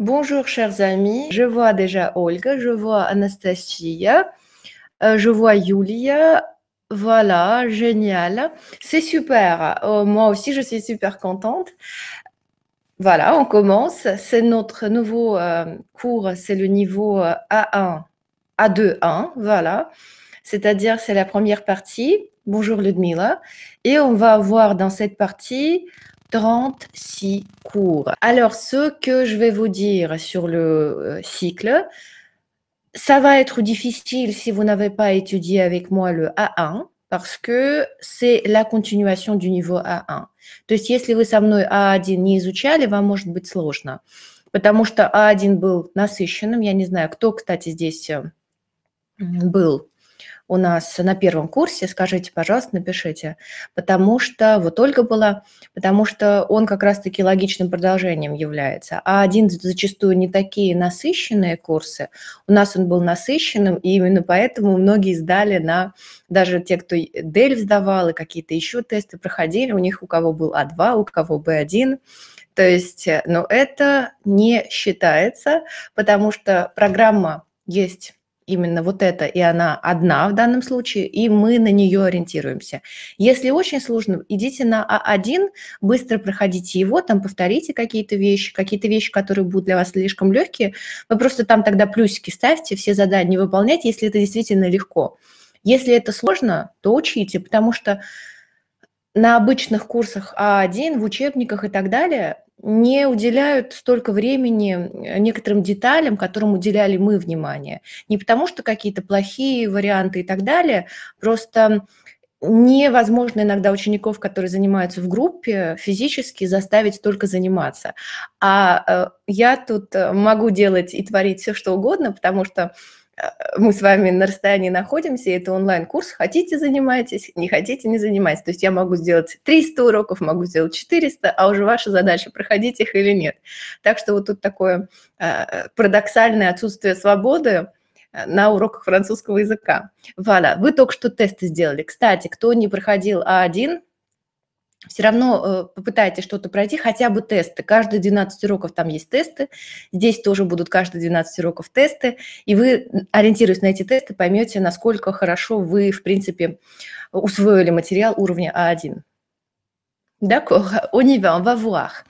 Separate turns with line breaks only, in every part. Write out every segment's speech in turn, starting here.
Bonjour chers amis, je vois déjà Olga, je vois Anastasia, euh, je vois Yulia. Voilà, génial. C'est super. Oh, moi aussi, je suis super contente. Voilà, on commence. C'est notre nouveau euh, cours, c'est le niveau A1, euh, A2-1, voilà. C'est-à-dire, c'est la première partie. Bonjour Ludmila. Et on va voir dans cette partie 36 cours. Alors, ce que je vais vous dire sur le euh, cycle, ça va être difficile si vous n'avez pas étudié avec moi le A1 parce que c'est la continuation du niveau a 1 То есть если вы со мной А1 не изучали, вам может быть сложно, потому что А1 был насыщенным. Я не знаю, кто, кстати, здесь э, был у нас на первом курсе, скажите, пожалуйста, напишите. Потому что вот Ольга была, потому что он как раз-таки логичным продолжением является. А один зачастую не такие насыщенные курсы. У нас он был насыщенным, и именно поэтому многие сдали на, даже те, кто Дель сдавал, и какие-то еще тесты проходили, у них у кого был А2, у кого Б1. То есть, э, но ну, это не считается, потому что программа есть именно вот это, и она одна в данном случае, и мы на нее ориентируемся. Если очень сложно, идите на А1, быстро проходите его, там повторите какие-то вещи, какие-то вещи, которые будут для вас слишком легкие, вы просто там тогда плюсики ставьте, все задания выполняйте, если это действительно легко. Если это сложно, то учите, потому что на обычных курсах А1, в учебниках и так далее не уделяют столько времени э, некоторым деталям, которым уделяли мы внимание. Не потому, что какие-то плохие варианты и так далее, просто невозможно иногда учеников, которые занимаются в группе, физически заставить только заниматься. А э, я тут э, могу делать и творить все, что угодно, потому что Э, мы с вами на расстоянии находимся, это онлайн-курс, хотите занимайтесь, не хотите не занимайтесь. То есть я могу сделать 300 уроков, могу сделать 400, а уже ваша задача, проходить их или нет. Так что вот тут такое э, парадоксальное отсутствие свободы, э, на уроках французского языка. Валя, вы только что тесты сделали. Кстати, кто не проходил А1, все равно э, попытайтесь что-то пройти, хотя бы тесты. Каждые 12 уроков там есть тесты, здесь тоже будут каждые 12 уроков тесты, и вы, ориентируясь на эти тесты, поймете, насколько хорошо вы, в принципе, усвоили материал уровня А1. D'accord, on y va, on va voir.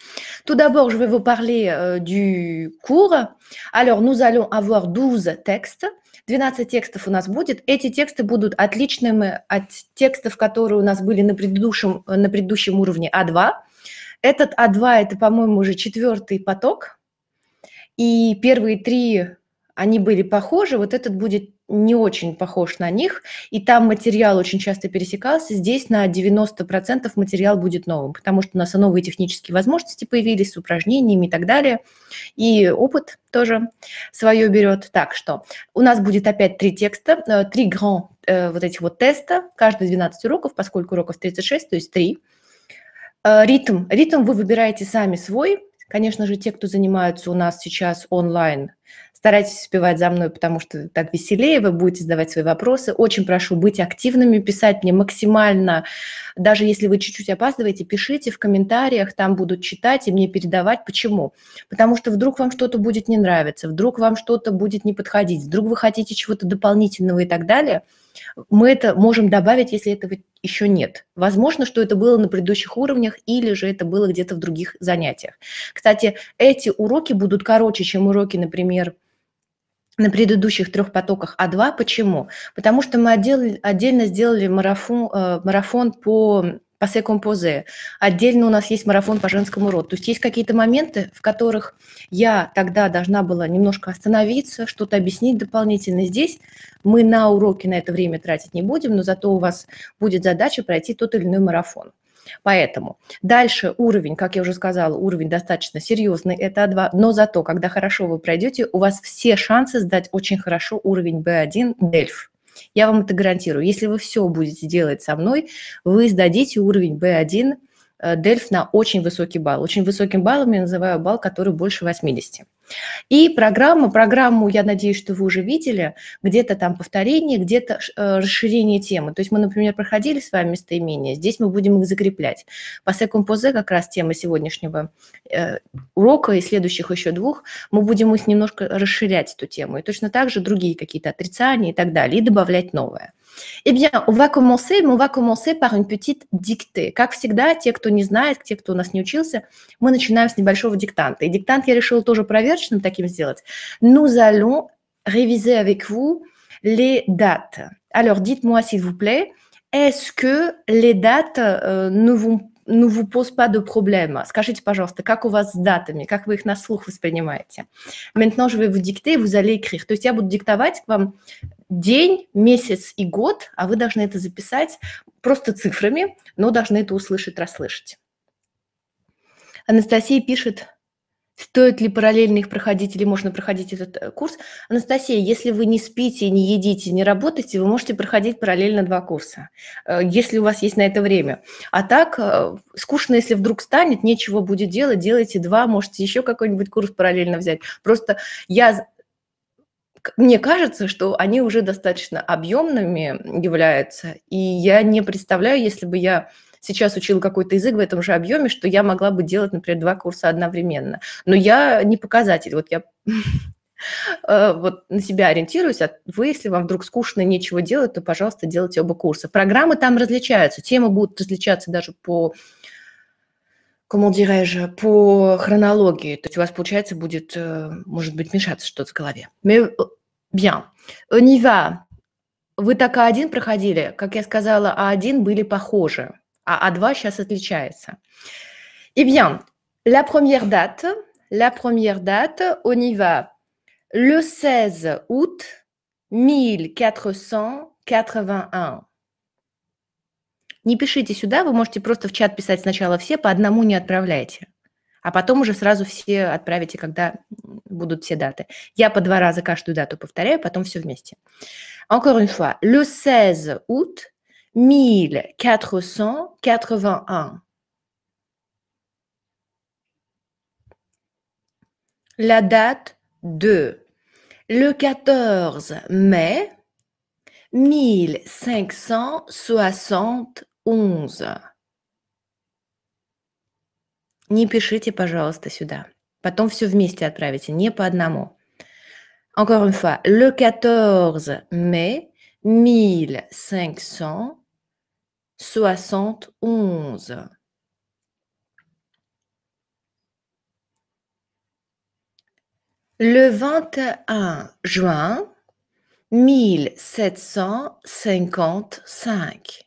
Tout d'abord, je vais vous parler euh, du cours. Alors, nous allons avoir 12 textes. 12 текстов у нас будет. Эти тексты будут отличными от текстов, которые у нас были на предыдущем, на предыдущем уровне А2. Этот А2 – это, по-моему, уже четвертый поток. И первые три они были похожи, вот этот будет не очень похож на них, и там материал очень часто пересекался, здесь на 90% материал будет новым, потому что у нас новые технические возможности появились с упражнениями и так далее, и опыт тоже свое берет. Так что у нас будет опять три текста, э, три гран э, вот этих вот теста, каждые 12 уроков, поскольку уроков 36, то есть три. Э, ритм. Ритм вы выбираете сами свой, Конечно же, те, кто занимаются у нас сейчас онлайн, старайтесь успевать за мной, потому что так веселее вы будете задавать свои вопросы. Очень прошу быть активными, писать мне максимально. Даже если вы чуть-чуть опаздываете, пишите в комментариях, там будут читать и мне передавать. Почему? Потому что вдруг вам что-то будет не нравиться, вдруг вам что-то будет не подходить, вдруг вы хотите чего-то дополнительного и так далее – мы это можем добавить, если этого еще нет. Возможно, что это было на предыдущих уровнях или же это было где-то в других занятиях. Кстати, эти уроки будут короче, чем уроки, например, на предыдущих трех потоках А2. Почему? Потому что мы отдел, отдельно сделали марафон, э, марафон по пассе композе. Отдельно у нас есть марафон по женскому роду. То есть есть какие-то моменты, в которых я тогда должна была немножко остановиться, что-то объяснить дополнительно. Здесь мы на уроки на это время тратить не будем, но зато у вас будет задача пройти тот или иной марафон. Поэтому дальше уровень, как я уже сказала, уровень достаточно серьезный, это А2, но зато, когда хорошо вы пройдете, у вас все шансы сдать очень хорошо уровень B1 Дельф. Я вам это гарантирую. Если вы все будете делать со мной, вы сдадите уровень B1 Э, Дельф на очень высокий балл. Очень высоким баллом я называю балл, который больше 80. И программа, программу, я надеюсь, что вы уже видели, где-то там повторение, где-то э, расширение темы. То есть мы, например, проходили с вами местоимения, здесь мы будем их закреплять. По секомпозе как раз тема сегодняшнего э, урока и следующих еще двух, мы будем их немножко расширять, эту тему. И точно так же другие какие-то отрицания и так далее, и добавлять новое. Eh bien, on va commencer, но on va commencer par une petite dictée. Как всегда, те, кто не знает, те, кто у нас не учился, мы начинаем с небольшого диктанта. И диктант я решила тоже проверочным таким сделать. Nous allons réviser avec vous les dates. Alors, dites-moi, s'il vous plaît, est-ce que les dates euh, ne vont ну, vous pose pas de problème. Скажите, пожалуйста, как у вас с датами, как вы их на слух воспринимаете? Maintenant, je vais vous dicter, vous allez écrire. То есть я буду диктовать вам день, месяц и год, а вы должны это записать просто цифрами, но должны это услышать, расслышать. Анастасия пишет, стоит ли параллельно их проходить или можно проходить этот э, курс. Анастасия, если вы не спите, не едите, не работаете, вы можете проходить параллельно два курса, э, если у вас есть на это время. А так, э, скучно, если вдруг станет, нечего будет делать, делайте два, можете еще какой-нибудь курс параллельно взять. Просто я мне кажется, что они уже достаточно объемными являются, и я не представляю, если бы я сейчас учила какой-то язык в этом же объеме, что я могла бы делать, например, два курса одновременно. Но я не показатель, вот я э, вот на себя ориентируюсь, а вы, если вам вдруг скучно нечего делать, то, пожалуйста, делайте оба курса. Программы там различаются, темы будут различаться даже по comment dirais по хронологии. То есть у вас, получается, будет, э, может быть, мешаться что-то в голове. Mais bien. On Вы так А1 проходили. Как я сказала, А1 были похожи, а А2 сейчас отличается. Eh bien, la première date, la première date, on y va. Le 16 août 1481. Не пишите сюда, вы можете просто в чат писать сначала все, по одному не отправляйте. А потом уже сразу все отправите, когда будут все даты. Я по два раза каждую дату повторяю, потом все вместе. Encore une fois, le 16 août 1481. La date de le 14 mai 1571. 11' Не пишите, пожалуйста, сюда. Потом вместе отправите, не по одному. Encore une fois, le 14 mai 1571. Le 21 juin 1755.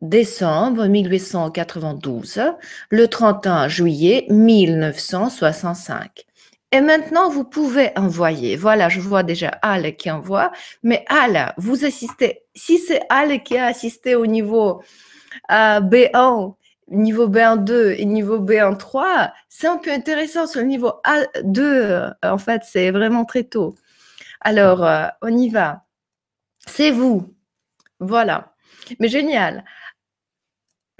décembre 1892, le 31 juillet 1965. Et maintenant, vous pouvez envoyer. Voilà, je vois déjà Al qui envoie. Mais Al, vous assistez. Si c'est Al qui a assisté au niveau euh, B1, niveau B1-2 et niveau B1-3, c'est un peu intéressant. Sur le niveau A2, en fait, c'est vraiment très tôt. Alors, euh, on y va. C'est vous. Voilà. Mais génial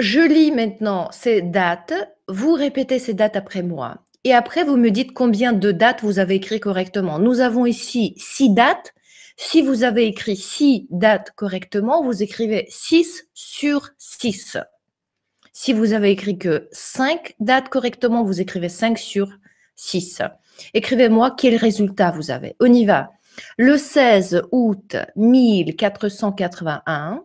je lis maintenant ces dates, vous répétez ces dates après moi. Et après, vous me dites combien de dates vous avez écrit correctement. Nous avons ici six dates. Si vous avez écrit six dates correctement, vous écrivez 6 sur 6. Si vous avez écrit que 5 dates correctement, vous écrivez 5 sur 6. Écrivez-moi quel résultat vous avez. On y va. Le 16 août 1481,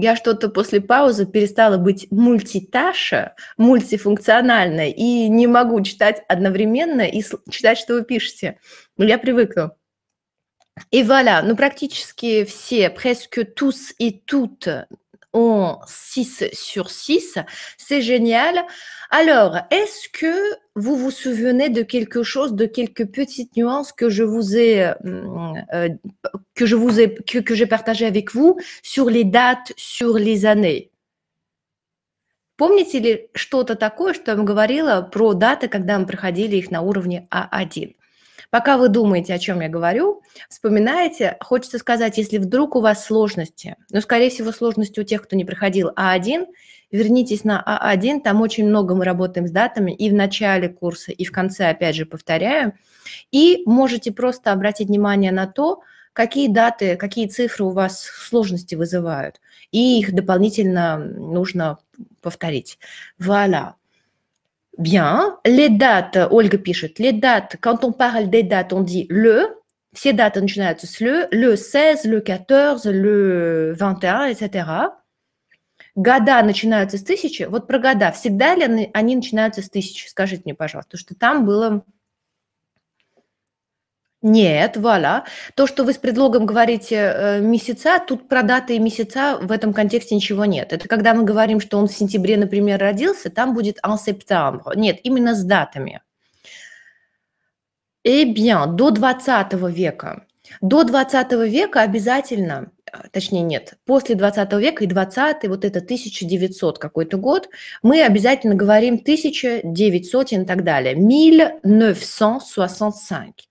я что-то после паузы перестала быть мультиташа, мультифункциональной, и не могу читать одновременно и читать, что вы пишете. Но ну, Я привыкла. И voilà, ну практически все, presque tous и тут. en 6 sur 6. C'est génial. Alors, est-ce que vous vous souvenez de quelque chose, de quelques petites nuances que je vous ai, euh, euh que je vous ai, que, que j'ai partagé avec vous sur les dates, sur les années? Помните ли что-то такое, что я вам говорила про даты, когда мы проходили их на уровне А1? Пока вы думаете, о чем я говорю, вспоминаете, хочется сказать, если вдруг у вас сложности, но, скорее всего, сложности у тех, кто не проходил А1, вернитесь на А1, там очень много мы работаем с датами и в начале курса, и в конце, опять же, повторяю, и можете просто обратить внимание на то, какие даты, какие цифры у вас сложности вызывают, и их дополнительно нужно повторить. Вуаля. Voilà. Bien. Les dates, Olga пишет, les dates, quand on parle des dates, on dit le. Все даты начинаются с le, le 16, le 14, le 21, etc. Года начинаются с тысячи. Вот про года. Всегда ли они начинаются с тысячи? Скажите мне, пожалуйста, потому что там было нет, вуаля. То, что вы с предлогом говорите э, месяца, тут про даты и месяца в этом контексте ничего нет. Это когда мы говорим, что он в сентябре, например, родился, там будет en septembre. Нет, именно с датами. Eh э, bien, до 20 века. До 20 века обязательно, э, точнее нет, после 20 века и 20, вот это 1900 какой-то год, мы обязательно говорим 1900 и так далее. 1965.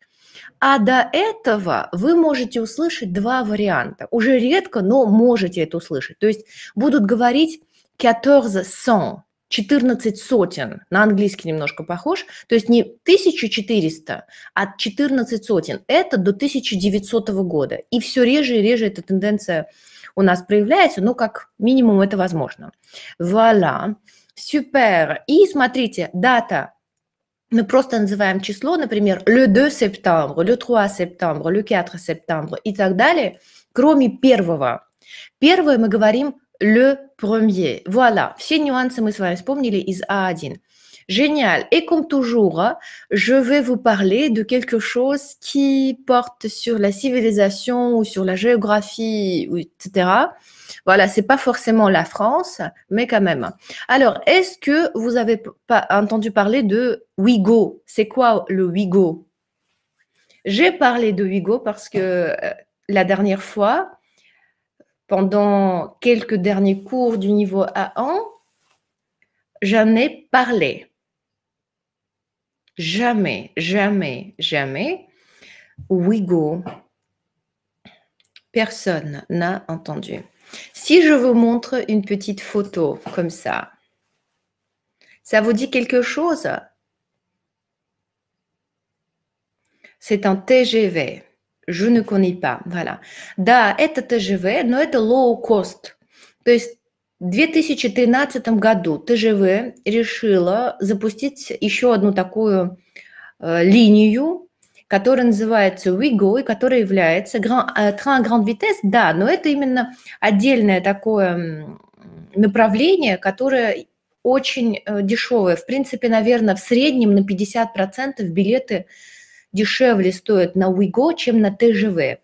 А до этого вы можете услышать два варианта. Уже редко, но можете это услышать. То есть будут говорить 14 сон, 14 сотен, на английский немножко похож, то есть не 1400, а 14 сотен. Это до 1900 года. И все реже и реже эта тенденция у нас проявляется, но как минимум это возможно. Вуаля, супер. И смотрите, дата мы просто называем число, например, le 2 septembre, le 3 septembre, le 4 septembre и так далее, кроме первого. Первое мы говорим le premier. Вуаля, все нюансы мы с вами вспомнили из А1. Génial. Et comme toujours, hein, je vais vous parler de quelque chose qui porte sur la civilisation ou sur la géographie, etc. Voilà, c'est pas forcément la France, mais quand même. Alors, est-ce que vous avez pas entendu parler de Wigo C'est quoi le Wigo J'ai parlé de Wigo parce que euh, la dernière fois, pendant quelques derniers cours du niveau A1, j'en ai parlé jamais, jamais, jamais, Ouigo, personne n'a entendu. Si je vous montre une petite photo comme ça, ça vous dit quelque chose C'est un TGV. Je ne connais pas. Voilà. Da это TGV но это low cost. 2013 году ТЖВ решила запустить еще одну такую э, линию, которая называется WeGo, и которая является grand, э, Train Grande Vitesse, да, но это именно отдельное такое направление, которое очень э, дешевое. В принципе, наверное, в среднем на 50% билеты дешевле стоят на WeGo, чем на ТЖВ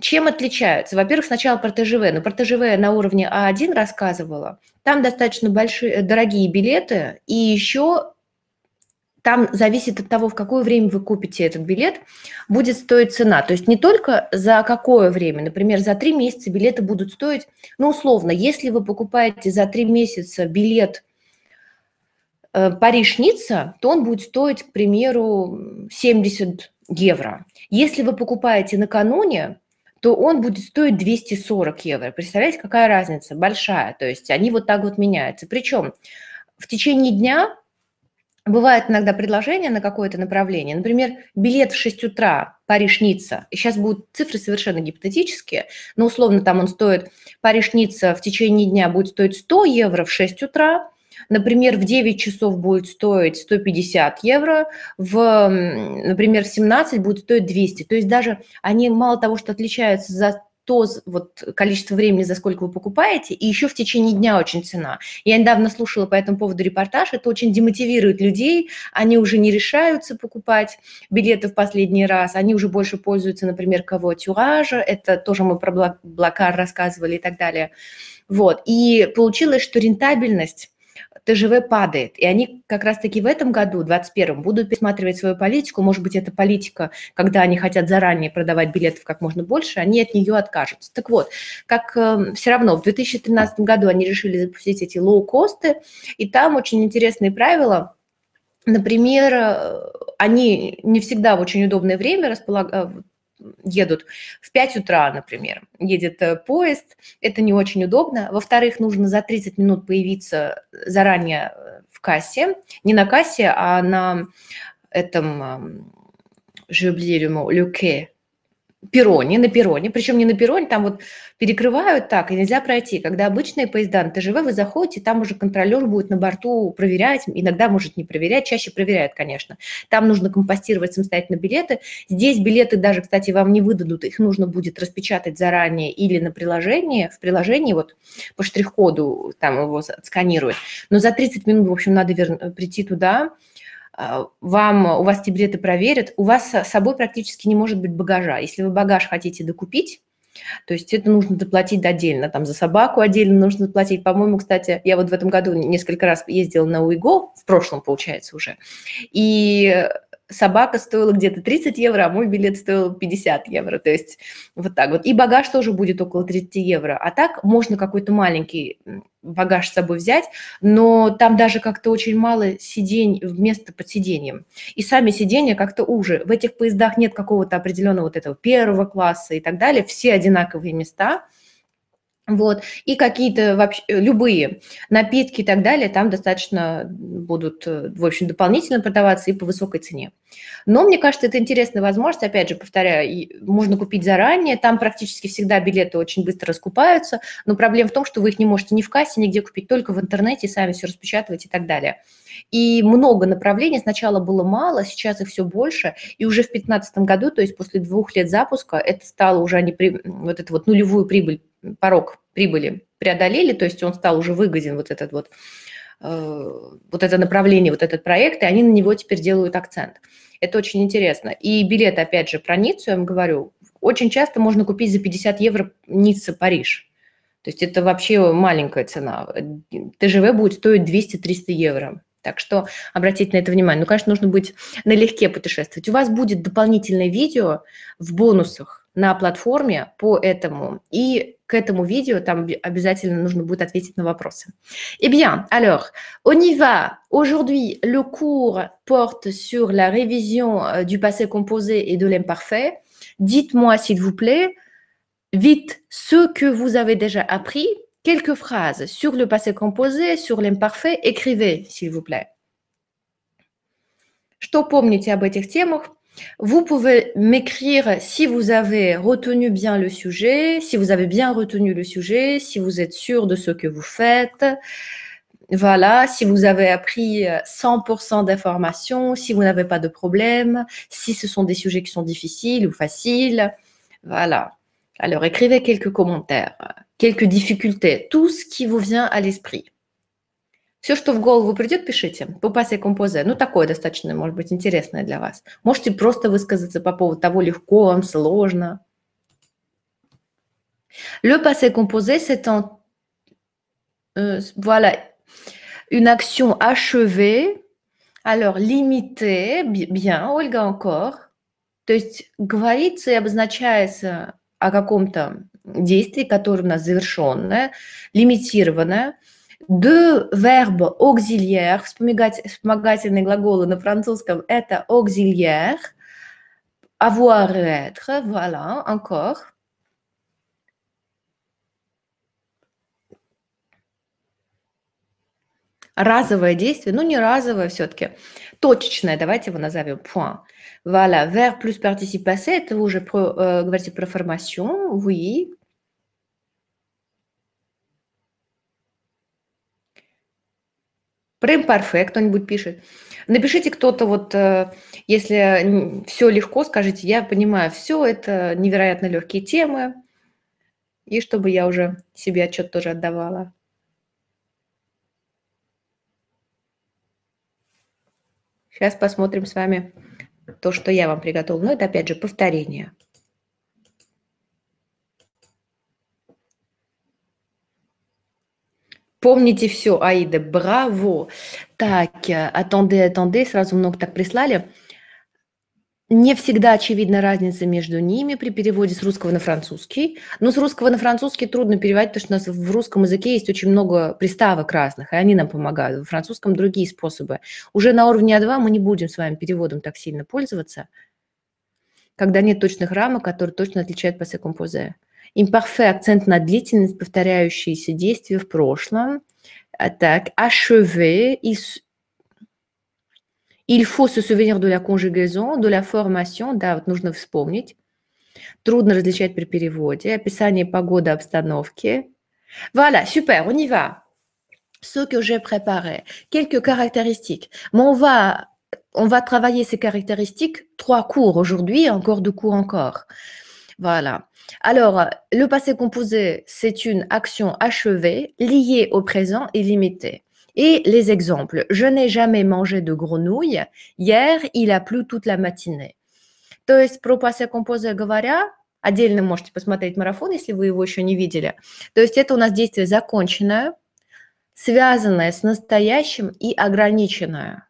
чем отличаются? Во-первых, сначала про ТЖВ. Но ну, про ТЖВ на уровне А1 рассказывала. Там достаточно большие, э, дорогие билеты, и еще там зависит от того, в какое время вы купите этот билет, будет стоить цена. То есть не только за какое время, например, за три месяца билеты будут стоить, ну, условно, если вы покупаете за три месяца билет э, Париж-Ницца, то он будет стоить, к примеру, 70 евро. Если вы покупаете накануне, то он будет стоить 240 евро. Представляете, какая разница большая. То есть они вот так вот меняются. Причем в течение дня бывает иногда предложение на какое-то направление. Например, билет в 6 утра Париж-Ницца. Сейчас будут цифры совершенно гипотетические, но условно там он стоит, Париж-Ницца в течение дня будет стоить 100 евро в 6 утра, например, в 9 часов будет стоить 150 евро, в, например, в 17 будет стоить 200. То есть даже они мало того, что отличаются за то вот, количество времени, за сколько вы покупаете, и еще в течение дня очень цена. Я недавно слушала по этому поводу репортаж, это очень демотивирует людей, они уже не решаются покупать билеты в последний раз, они уже больше пользуются, например, кого тюража, это тоже мы про блокар рассказывали и так далее. Вот, и получилось, что рентабельность ТЖВ падает. И они как раз-таки в этом году, 21-м, будут пересматривать свою политику. Может быть, эта политика, когда они хотят заранее продавать билетов как можно больше, они от нее откажутся. Так вот, как э, эм, все равно в 2013 году они решили запустить эти лоу-косты, и там очень интересные правила – Например, э, они не всегда в очень удобное время располагают. Э, едут в 5 утра, например, едет поезд, это не очень удобно. Во-вторых, нужно за 30 минут появиться заранее в кассе, не на кассе, а на этом, je oublié перроне, на перроне, причем не на перроне, там вот перекрывают так, и нельзя пройти. Когда обычные поезда на ТЖВ, вы заходите, там уже контролер будет на борту проверять, иногда может не проверять, чаще проверяет, конечно. Там нужно компостировать самостоятельно билеты. Здесь билеты даже, кстати, вам не выдадут, их нужно будет распечатать заранее или на приложении, в приложении вот по штрих-коду там его отсканировать. Но за 30 минут, в общем, надо вер... прийти туда, а, вам, а, у вас эти билеты проверят, у вас с собой практически не может быть багажа. Если вы багаж хотите докупить, то есть это нужно доплатить отдельно, там за собаку отдельно нужно доплатить. По-моему, кстати, я вот в этом году несколько раз ездила на УИГО, в прошлом, получается, уже, и собака стоила где-то 30 евро, а мой билет стоил 50 евро. То есть вот так вот. И багаж тоже будет около 30 евро. А так можно какой-то маленький багаж с собой взять, но там даже как-то очень мало сидений вместо под сиденьем. И сами сиденья как-то уже. В этих поездах нет какого-то определенного вот этого первого класса и так далее. Все одинаковые места – вот. И какие-то вообще э, любые напитки и так далее там достаточно будут, э, в общем, дополнительно продаваться и по высокой цене. Но мне кажется, это интересная возможность. Опять же, повторяю, можно купить заранее. Там практически всегда билеты очень быстро раскупаются. Но проблема в том, что вы их не можете ни в кассе, нигде купить, только в интернете, сами все распечатывать и так далее. И много направлений. Сначала было мало, сейчас их все больше. И уже в 2015 году, то есть после двух лет запуска, это стало уже они, а вот эту вот нулевую прибыль порог прибыли преодолели, то есть он стал уже выгоден, вот этот вот, э, вот это направление, вот этот проект, и они на него теперь делают акцент. Это очень интересно. И билет, опять же, про Ниццу, я вам говорю, очень часто можно купить за 50 евро Ницца-Париж. То есть это вообще маленькая цена. ТЖВ будет стоить 200-300 евро. Так что обратите на это внимание. Ну, конечно, нужно быть налегке путешествовать. У вас будет дополнительное видео в бонусах на платформе по этому. И к этому видео, там обязательно нужно будет ответить на вопросы. Eh bien, alors, on y va. Aujourd'hui, le cours porte sur la révision euh, du passé composé et de l'imparfait. Dites-moi, s'il vous plaît, vite ce que vous avez déjà appris, quelques phrases sur le passé composé, sur l'imparfait, écrivez, s'il vous plaît. Что помните об этих темах? Vous pouvez m'écrire si vous avez retenu bien le sujet, si vous avez bien retenu le sujet, si vous êtes sûr de ce que vous faites. Voilà, si vous avez appris 100% euh, d'informations, si vous n'avez pas de problème, si ce sont des sujets qui sont difficiles ou faciles. Voilà. Alors écrivez quelques commentaires, quelques difficultés, tout ce qui vous vient à l'esprit. Все, что в голову придет, пишите. Пупасе композе. Ну, такое достаточно, может быть, интересное для вас. Можете просто высказаться по поводу того, легко вам, сложно. Le passé composé, c'est un, euh, voilà, une action achevée, alors limitée, bien, Ольга, encore. То есть говорится и обозначается о каком-то действии, которое у нас завершенное, лимитированное, Deux verbes auxiliaires, вспомогательные глаголы на французском – это auxiliaire, avoir, être, voilà, encore. Разовое действие, ну не разовое все-таки, точечное, давайте его назовем point. Voilà, verbe plus participe passé, это вы уже про, э, говорите про формацию, oui, Прям Премперфект кто-нибудь пишет. Напишите кто-то вот, э, если все легко, скажите, я понимаю, все это невероятно легкие темы, и чтобы я уже себе отчет тоже отдавала. Сейчас посмотрим с вами то, что я вам приготовила. Но ну, это, опять же, повторение. Помните все, Аида, браво. Так, э, атонде, атонде, сразу много так прислали. Не всегда очевидна разница между ними при переводе с русского на французский. Но ну, с русского на французский трудно переводить, потому что у нас в русском языке есть очень много приставок разных, и они нам помогают. В французском другие способы. Уже на уровне А2 мы не будем с вами переводом так сильно пользоваться, когда нет точных рамок, которые точно отличают по секомпозе. Imparfait – акцент на длительность, повторяющиеся действия в прошлом. Так, achever, il, il faut se souvenir de la conjugaison, de la formation, да, вот нужно вспомнить. Трудно различать при переводе. Описание погоды, обстановки. Voilà, super, on y va. Ce que j'ai préparé, quelques caractéristiques. Mais on va, on va travailler ces caractéristiques. Trois cours aujourd'hui, encore deux cours encore. Voilà. Alors, le passé composé, c'est une action achevée, liée au présent et limitée. Et les exemples, je n'ai jamais mangé de grenouille, hier il a plu toute la matinée. То есть про passé composé говоря, отдельно можете посмотреть марафон, если вы его еще не видели. То есть это у нас действие законченное, связанное с настоящим и ограниченное.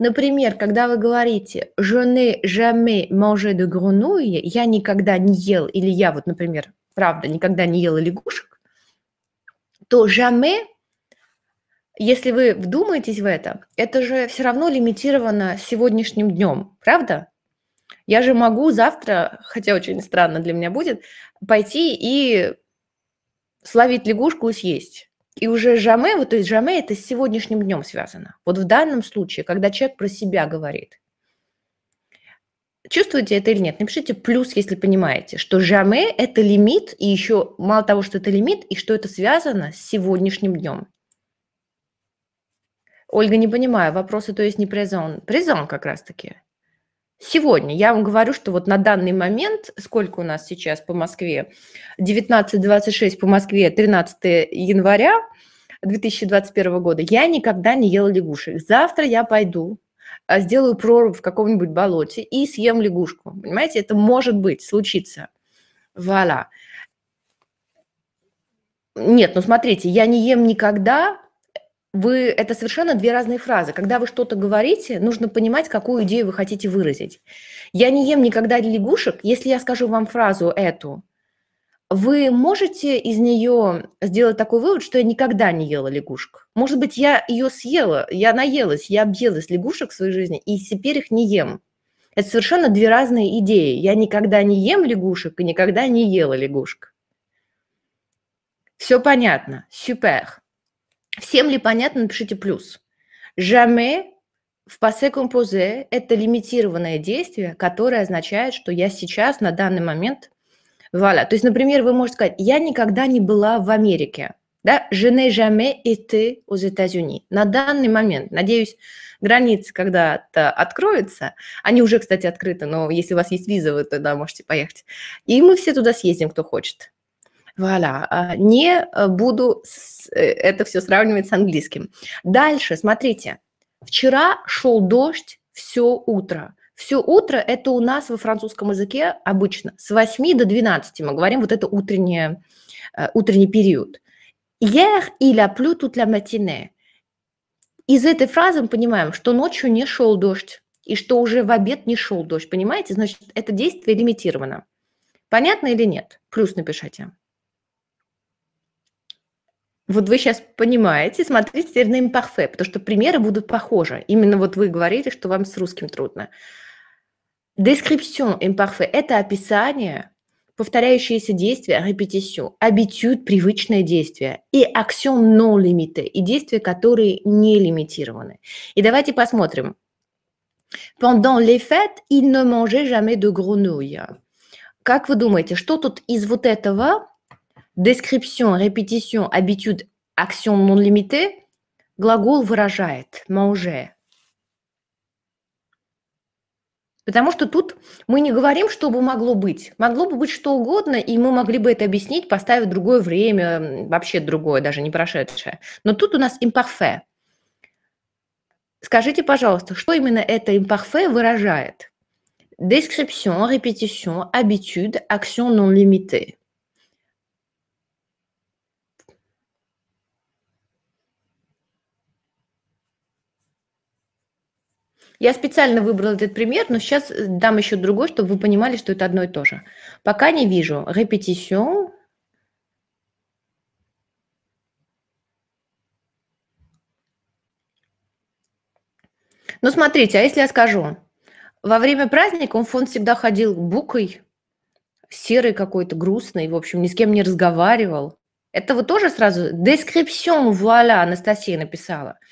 Например, когда вы говорите «je n'ai jamais mangé de grenouille», «я никогда не ел» или «я вот, например, правда, никогда не ела лягушек», то «jamais» если вы вдумаетесь в это, это же все равно лимитировано сегодняшним днем, правда? Я же могу завтра, хотя очень странно для меня будет, пойти и словить лягушку и съесть. И уже жаме, вот, то есть жаме это с сегодняшним днем связано. Вот в данном случае, когда человек про себя говорит. Чувствуете это или нет? Напишите плюс, если понимаете, что жаме – это лимит, и еще мало того, что это лимит, и что это связано с сегодняшним днем. Ольга, не понимаю, вопросы, то есть не презон. Презон как раз-таки. Сегодня я вам говорю, что вот на данный момент, сколько у нас сейчас по Москве, 19.26 по Москве, 13 января 2021 года, я никогда не ела лягушек. Завтра я пойду, а, сделаю прорубь в каком-нибудь болоте и съем лягушку. Понимаете, это может быть, случится. Вуаля. Нет, ну смотрите, я не ем никогда, вы это совершенно две разные фразы. Когда вы что-то говорите, нужно понимать, какую идею вы хотите выразить. Я не ем никогда лягушек. Если я скажу вам фразу эту, вы можете из нее сделать такой вывод, что я никогда не ела лягушек. Может быть, я ее съела, я наелась, я объелась лягушек в своей жизни, и теперь их не ем. Это совершенно две разные идеи. Я никогда не ем лягушек и никогда не ела лягушек. Все понятно. Супер. Всем ли понятно? Напишите плюс. Jamais в пассе композе это лимитированное действие, которое означает, что я сейчас, на данный момент, вуаля. Voilà. То есть, например, вы можете сказать, я никогда не была в Америке. Да? Je n'ai jamais été aux États-Unis. На данный момент, надеюсь, границы когда-то откроются. Они уже, кстати, открыты, но если у вас есть виза, вы тогда можете поехать. И мы все туда съездим, кто хочет. Вуаля. А, не э, буду э, это все сравнивать с английским. Дальше, смотрите. Вчера шел дождь все утро. Все утро – это у нас во французском языке обычно с 8 до 12 мы говорим, вот это утреннее, э, утренний период. Hier il a plu toute la matinée. Из этой фразы мы понимаем, что ночью не шел дождь и что уже в обед не шел дождь, понимаете? Значит, это действие лимитировано. Понятно или нет? Плюс напишите. Вот вы сейчас понимаете, смотрите теперь на импарфе, потому что примеры будут похожи. Именно вот вы говорили, что вам с русским трудно. Description imparfait – это описание, повторяющиеся действия, репетицию, абитюд – привычное действие, и action non limité, и действия, которые не лимитированы. И давайте посмотрим. Pendant les fêtes, il ne mangeait jamais de grenouille. Как вы думаете, что тут из вот этого Description, репетиtion, habitude, action non limitée, глагол выражает «manger». Потому что тут мы не говорим, что бы могло быть. Могло бы быть что угодно, и мы могли бы это объяснить, поставив другое время, вообще другое, даже не прошедшее. Но тут у нас импарфе. Скажите, пожалуйста, что именно это импарфе выражает? Description, répétition, habitude, action non limitée. Я специально выбрала этот пример, но сейчас э, дам еще другой, чтобы вы понимали, что это одно и то же. Пока не вижу. Repetition. Ну, смотрите, а если я скажу, во время праздника он фонд всегда ходил букой, серый какой-то, грустный, в общем, ни с кем не разговаривал. Это вы тоже сразу description, вуаля, Анастасия написала –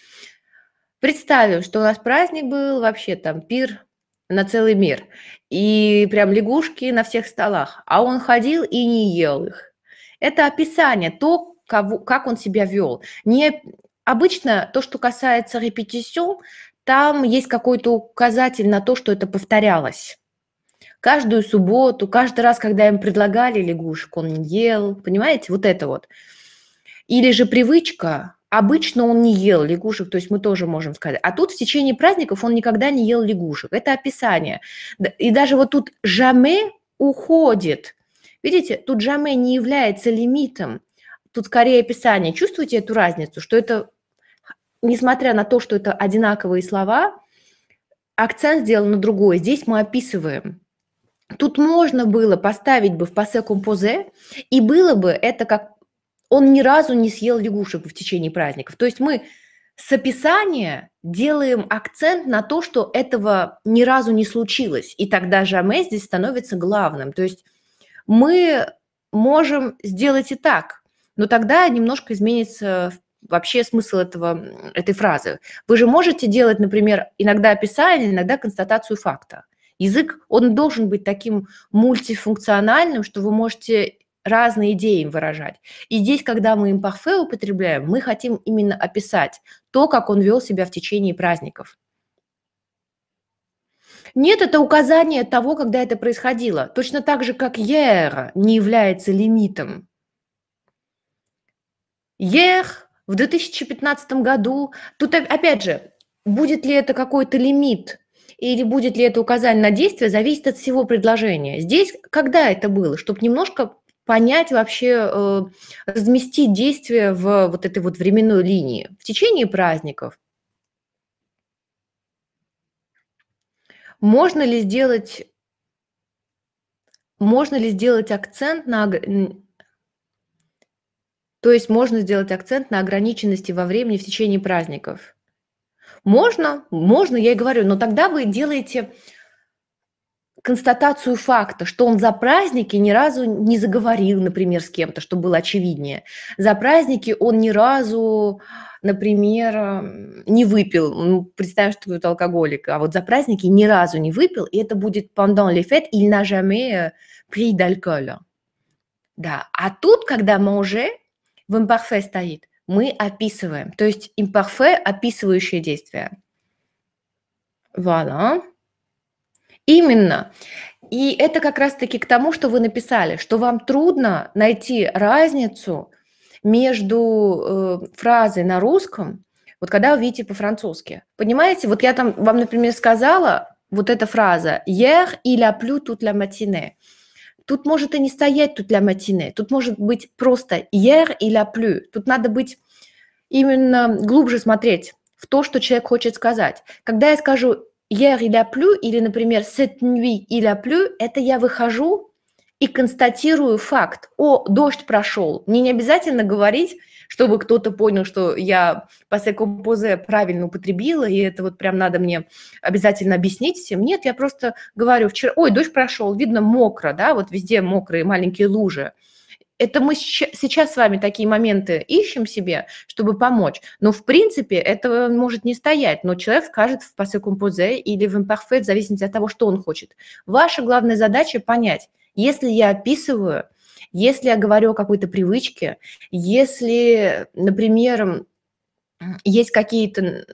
Представим, что у нас праздник был, вообще там пир на целый мир, и прям лягушки на всех столах, а он ходил и не ел их. Это описание, то, кого, как он себя вел. Не, обычно то, что касается репетицион, там есть какой-то указатель на то, что это повторялось. Каждую субботу, каждый раз, когда им предлагали лягушек, он не ел, понимаете, вот это вот. Или же привычка, Обычно он не ел лягушек, то есть мы тоже можем сказать. А тут в течение праздников он никогда не ел лягушек. Это описание. И даже вот тут «жаме» уходит. Видите, тут «жаме» не является лимитом. Тут скорее описание. Чувствуете эту разницу, что это, несмотря на то, что это одинаковые слова, акцент сделан на другое. Здесь мы описываем. Тут можно было поставить бы в пасе композе, и было бы это как он ни разу не съел лягушек в течение праздников. То есть мы с описания делаем акцент на то, что этого ни разу не случилось. И тогда жаме здесь становится главным. То есть мы можем сделать и так, но тогда немножко изменится вообще смысл этого, этой фразы. Вы же можете делать, например, иногда описание, иногда констатацию факта. Язык, он должен быть таким мультифункциональным, что вы можете разные идеи им выражать. И здесь, когда мы им импарфе употребляем, мы хотим именно описать то, как он вел себя в течение праздников. Нет, это указание того, когда это происходило. Точно так же, как ер не является лимитом. Ер в 2015 году, тут опять же, будет ли это какой-то лимит или будет ли это указание на действие, зависит от всего предложения. Здесь, когда это было, чтобы немножко понять вообще, э, разместить действия в вот этой вот временной линии в течение праздников. Можно ли сделать, можно ли сделать акцент на, то есть можно сделать акцент на ограниченности во времени в течение праздников? Можно, можно, я и говорю, но тогда вы делаете констатацию факта, что он за праздники ни разу не заговорил, например, с кем-то, что было очевиднее. За праздники он ни разу, например, эм, не выпил. Ну, Представим, что это алкоголик, а вот за праздники ни разу не выпил, и это будет pendant les fêtes, il n'a jamais э, pris d'alcool. Да, а тут, когда мы уже в импарфе стоит, мы описываем. То есть импарфе – описывающее действие. Voilà. Именно. И это как раз-таки к тому, что вы написали, что вам трудно найти разницу между э, фразой на русском, вот когда вы видите по-французски. Понимаете, вот я там вам, например, сказала вот эта фраза «Hier il a plu toute la matinée». Тут может и не стоять тут для матины, тут может быть просто «Hier il a plu». Тут надо быть именно глубже смотреть в то, что человек хочет сказать. Когда я скажу hier il a plu или, например, cette nuit il a plu, это я выхожу и констатирую факт. О, дождь прошел. Мне не обязательно говорить, чтобы кто-то понял, что я по композе правильно употребила, и это вот прям надо мне обязательно объяснить всем. Нет, я просто говорю, вчера, ой, дождь прошел, видно мокро, да, вот везде мокрые маленькие лужи это мы сейчас с вами такие моменты ищем себе, чтобы помочь. Но, в принципе, это может не стоять. Но человек скажет в пассе композе или в импарфе, в зависимости от того, что он хочет. Ваша главная задача – понять, если я описываю, если я говорю о какой-то привычке, если, например, есть какие-то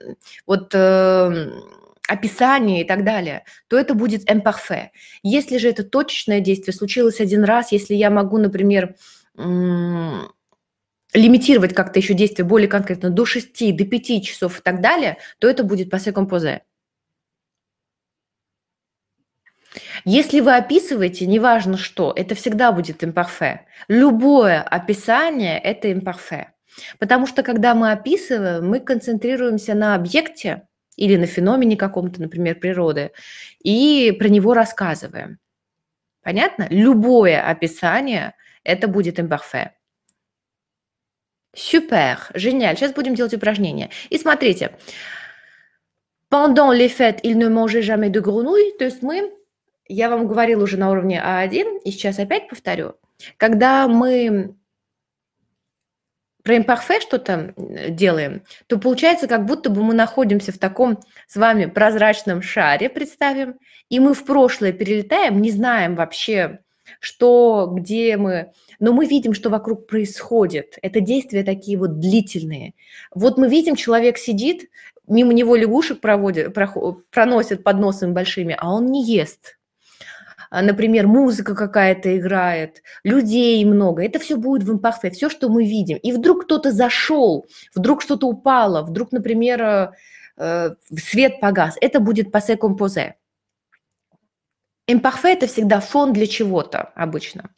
вот эм, описание и так далее, то это будет imparfait. Если же это точечное действие случилось один раз, если я могу, например, лимитировать как-то еще действие более конкретно до 6, до 5 часов и так далее, то это будет passé composé. Если вы описываете, неважно что, это всегда будет imparfait. Любое описание – это imparfait. Потому что, когда мы описываем, мы концентрируемся на объекте, или на феномене каком-то, например, природы, и про него рассказываем. Понятно? Любое описание – это будет имбарфе. Супер, génial. Сейчас будем делать упражнение. И смотрите. Pendant les fêtes, il ne mangeait jamais de grenouille. То есть мы, я вам говорила уже на уровне А1, и сейчас опять повторю. Когда мы про импарфе что-то делаем, то получается, как будто бы мы находимся в таком с вами прозрачном шаре, представим, и мы в прошлое перелетаем, не знаем вообще, что, где мы, но мы видим, что вокруг происходит. Это действия такие вот длительные. Вот мы видим, человек сидит, мимо него лягушек проводит, проносят под носом большими, а он не ест. А, например, музыка какая-то играет, людей много, это все будет в импакте, все, что мы видим. И вдруг кто-то зашел, вдруг что-то упало, вдруг, например, э, э, свет погас. Это будет пасе композе. Импарфе – это всегда фон для чего-то обычно.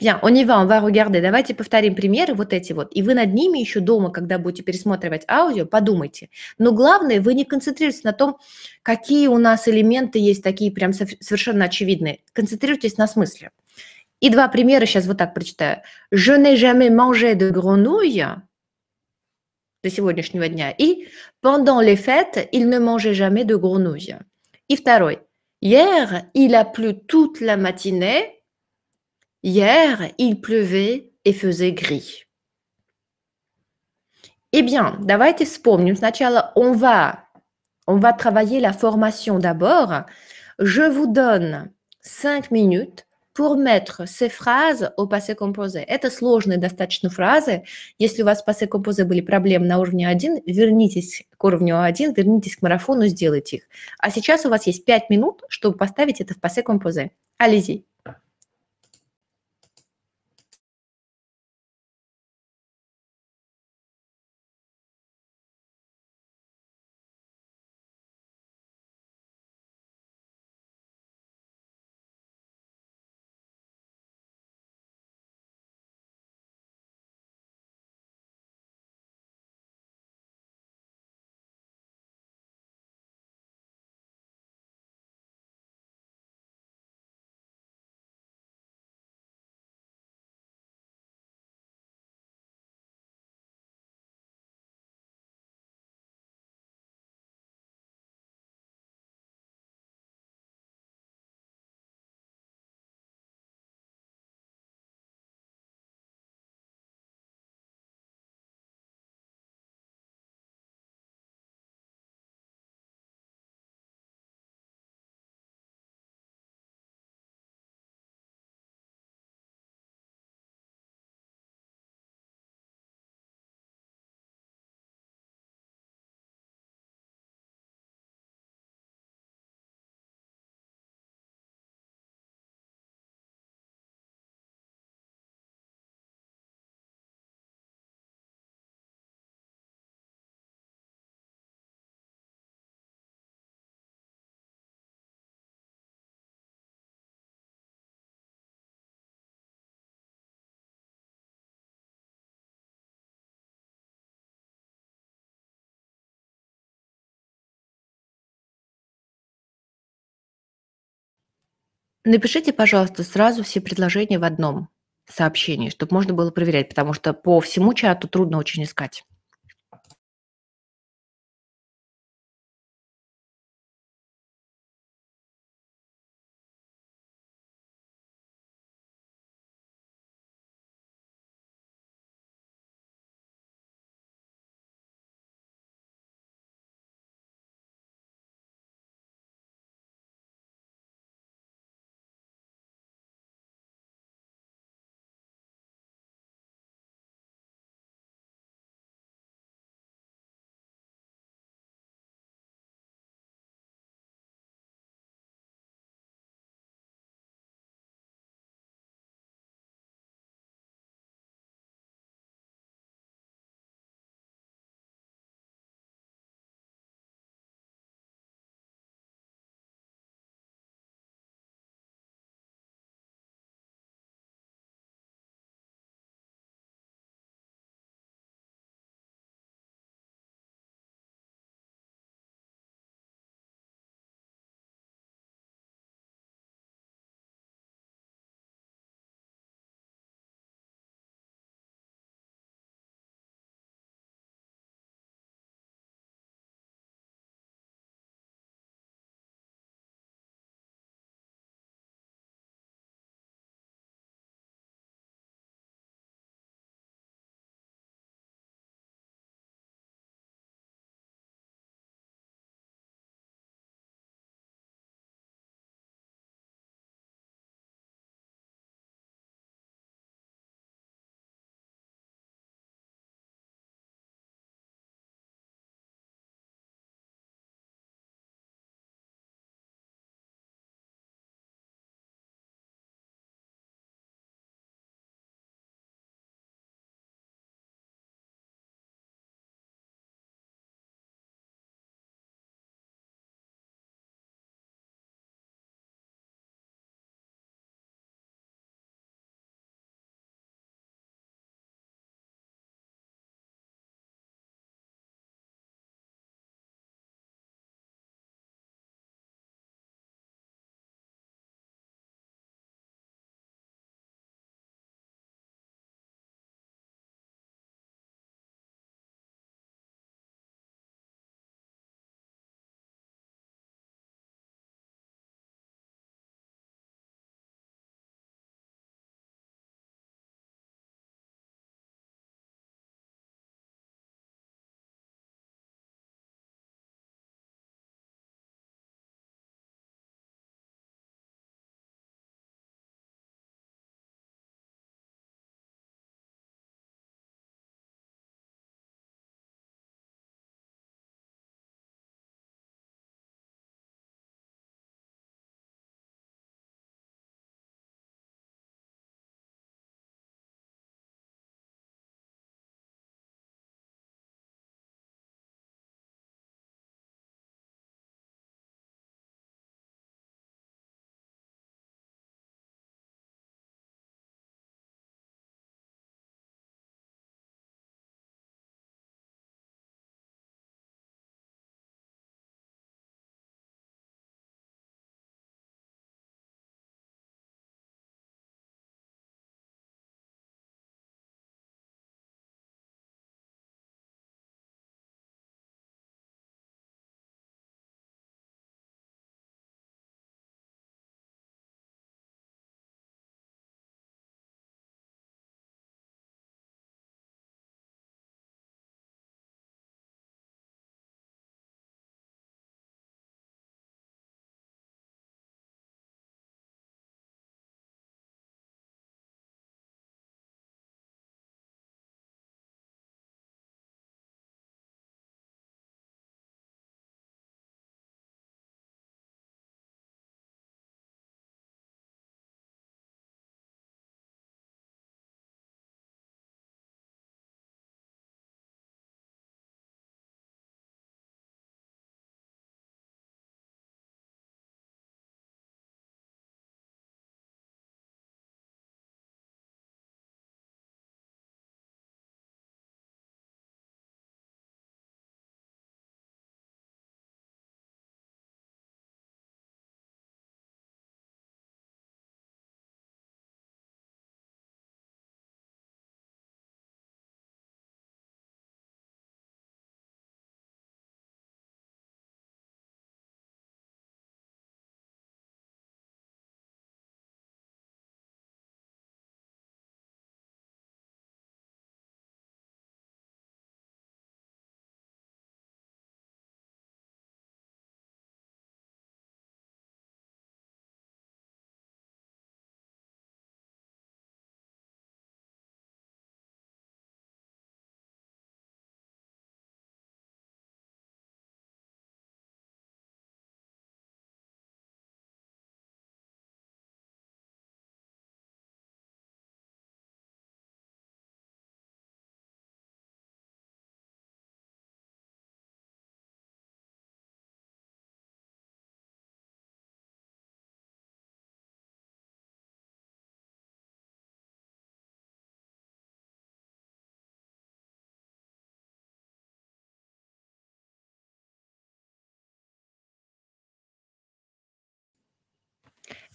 Bien, on y va, on va regarder. Давайте повторим примеры вот эти вот. И вы над ними еще дома, когда будете пересматривать аудио, подумайте. Но главное, вы не концентрируйтесь на том, какие у нас элементы есть такие прям совершенно очевидные. Концентрируйтесь на смысле. И два примера сейчас вот так прочитаю. Je n'ai jamais mangé de grenouille до сегодняшнего дня. И pendant les fêtes, il ne mangeait jamais de grenouille. И второй. Hier, il a plu toute la matinée Hier, il pleuvait et faisait gris. Eh bien, давайте вспомним. Сначала on va, on va travailler la formation d'abord. Je vous donne 5 minutes pour mettre ces phrases au passé composé. Это сложные достаточно фразы. Если у вас в passé composé были проблемы на уровне 1, вернитесь к уровню 1, вернитесь к марафону, сделайте их. А сейчас у вас есть 5 минут, чтобы поставить это в passé composé. Allez-y. Напишите, пожалуйста, сразу все предложения в одном сообщении, чтобы можно было проверять, потому что по всему чату трудно очень искать.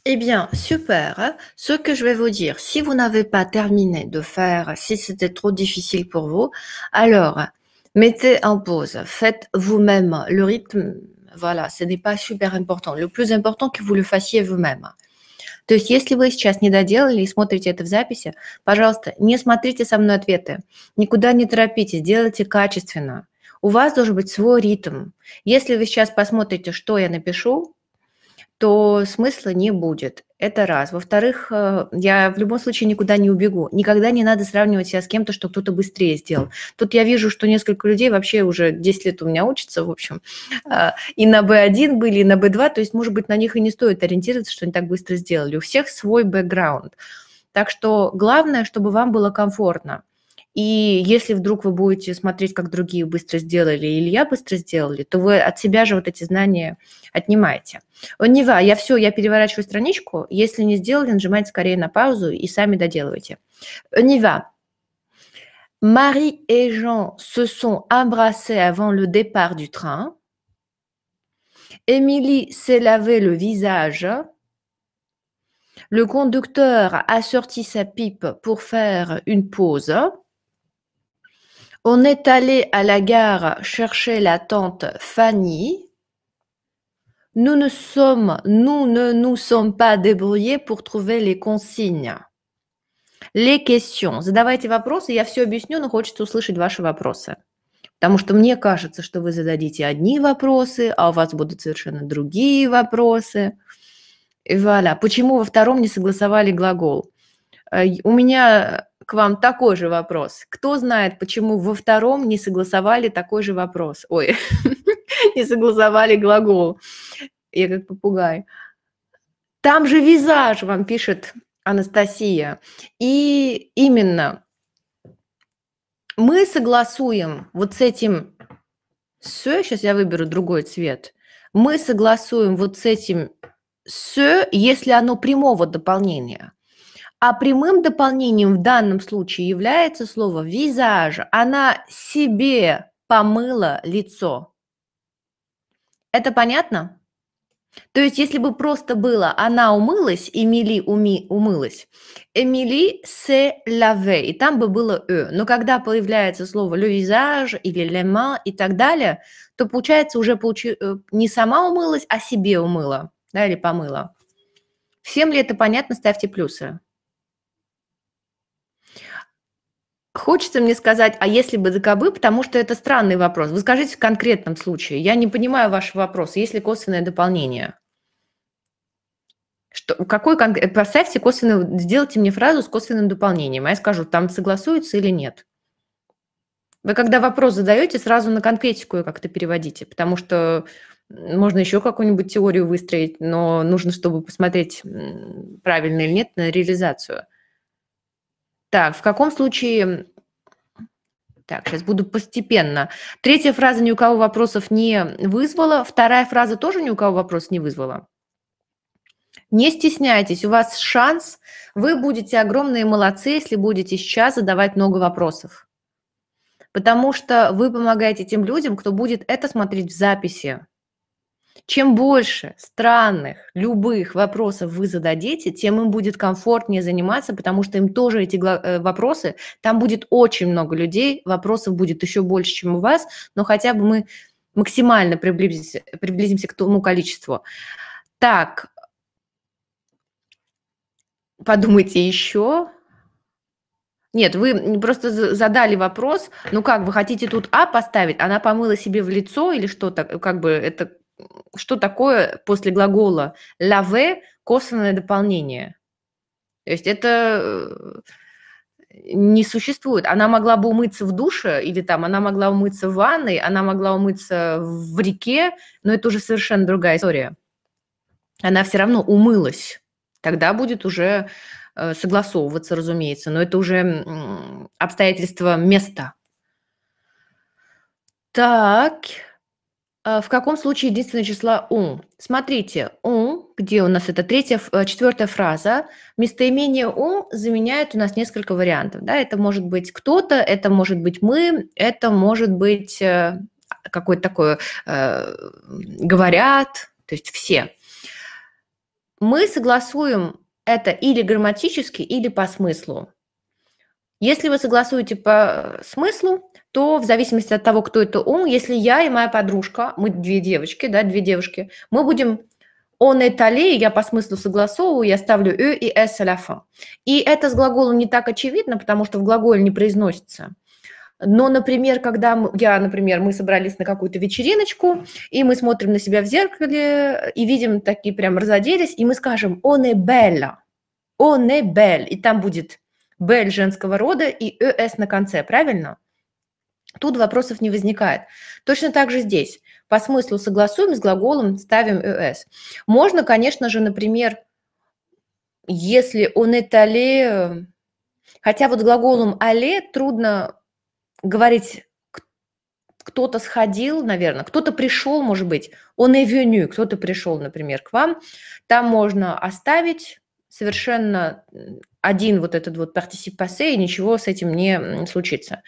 Eh bien, super. Ce que je vais vous dire, si vous n'avez pas terminé de faire, si c'était trop difficile pour vous, alors mettez en pause, faites vous-même le rythme. Voilà, ce n'est pas super important. Le plus important, que vous le fassiez vous-même. То есть, если вы сейчас не доделали и смотрите это в записи, пожалуйста, не смотрите со мной ответы. Никуда не торопитесь, делайте качественно. У вас должен быть свой ритм. Если вы сейчас посмотрите, что я напишу, то смысла не будет. Это раз. Во-вторых, э, я в любом случае никуда не убегу. Никогда не надо сравнивать себя с кем-то, что кто-то быстрее сделал. Тут я вижу, что несколько людей вообще уже 10 лет у меня учатся, в общем, а, и на B1 были, и на B2, то есть, может быть, на них и не стоит ориентироваться, что они так быстро сделали. У всех свой бэкграунд. Так что главное, чтобы вам было комфортно. И если вдруг вы будете смотреть, как другие быстро сделали или я быстро сделали, то вы от себя же вот эти знания отнимаете. Э, Нева, я все, я переворачиваю страничку. Если не сделали, нажимайте скорее на паузу и сами доделывайте. Э, Нева. ва. Marie et Jean se sont embrassés avant le départ du train. Émilie s'est lavé le visage. Le conducteur a sorti sa pipe pour faire une pause. On est allé à la gare chercher la tante Fanny. Nous ne sommes, nous ne nous sommes pas débrouillés pour trouver les consignes. Les questions. Задавайте вопросы, я все объясню, но хочется услышать ваши вопросы. Потому что мне кажется, что вы зададите одни вопросы, а у вас будут совершенно другие вопросы. И вуаля. Почему во втором не согласовали глагол? Э, у меня к вам такой же вопрос. Кто знает, почему во втором не согласовали такой же вопрос? Ой, не согласовали глагол. Я как попугай. Там же визаж, вам пишет Анастасия. И именно мы согласуем вот с этим... Все, сейчас я выберу другой цвет. Мы согласуем вот с этим все, если оно прямого дополнения – а прямым дополнением в данном случае является слово «визаж». Она себе помыла лицо. Это понятно? То есть, если бы просто было «она умылась», «Эмили уми, умылась», «Эмили се лаве», и там бы было «э». Но когда появляется слово «le visage» или «le main» и так далее, то получается уже получи... Э, не сама умылась, а себе умыла, да, или помыла. Всем ли это понятно? Ставьте плюсы. Хочется мне сказать, а если бы ДКБ, потому что это странный вопрос. Вы скажите в конкретном случае. Я не понимаю ваш вопрос. Есть ли косвенное дополнение? Что, какой кон... Э, поставьте косвенное, сделайте мне фразу с косвенным дополнением, а я скажу, там согласуется или нет. Вы когда вопрос задаете, сразу на конкретику как-то переводите, потому что можно еще какую-нибудь теорию выстроить, но нужно, чтобы посмотреть, правильно или нет, на реализацию – так, в каком случае... Так, сейчас буду постепенно. Третья фраза ни у кого вопросов не вызвала. Вторая фраза тоже ни у кого вопросов не вызвала. Не стесняйтесь, у вас шанс. Вы будете огромные молодцы, если будете сейчас задавать много вопросов. Потому что вы помогаете тем людям, кто будет это смотреть в записи. Чем больше странных, любых вопросов вы зададите, тем им будет комфортнее заниматься, потому что им тоже эти э, вопросы, там будет очень много людей, вопросов будет еще больше, чем у вас, но хотя бы мы максимально приблизимся, приблизимся к тому количеству. Так, подумайте еще. Нет, вы просто задали вопрос, ну как, вы хотите тут А поставить, она помыла себе в лицо или что-то, как бы это что такое после глагола «лаве» косвенное дополнение. То есть это э, не существует. Она могла бы умыться в душе, или там она могла умыться в ванной, она могла умыться в реке, но это уже совершенно другая история. Она все равно умылась. Тогда будет уже э, согласовываться, разумеется, но это уже обстоятельства места. Так, Э, в каком случае единственное число у? Смотрите, у, где у нас это третья, э, четвертая фраза, местоимение у заменяет у нас несколько вариантов. Да? Это может быть кто-то, это может быть мы, это может быть э, какое-то такое «говорят», то есть все. Мы согласуем это или грамматически, или по смыслу. Если вы согласуете по смыслу, то в зависимости от того, кто это он, если я и моя подружка, мы две девочки, да, две девушки, мы будем он это ли, я по смыслу согласовываю, я ставлю «ю» «э» и «с» à а la И это с глаголом не так очевидно, потому что в глаголе не произносится. Но, например, когда я, например, мы собрались на какую-то вечериночку, и мы смотрим на себя в зеркале, и видим такие прям разоделись, и мы скажем «он и э Белла, «он и э belle», и там будет «бель» женского рода и «ес» на конце, правильно? Тут вопросов не возникает. Точно так же здесь. По смыслу согласуем с глаголом ставим «es». Можно, конечно же, например, если он «on Хотя вот с глаголом «але» трудно говорить кто-то сходил, наверное, кто-то пришел, может быть, он и веню, кто-то пришел, например, к вам, там можно оставить совершенно один вот этот вот партисип и ничего с этим не случится.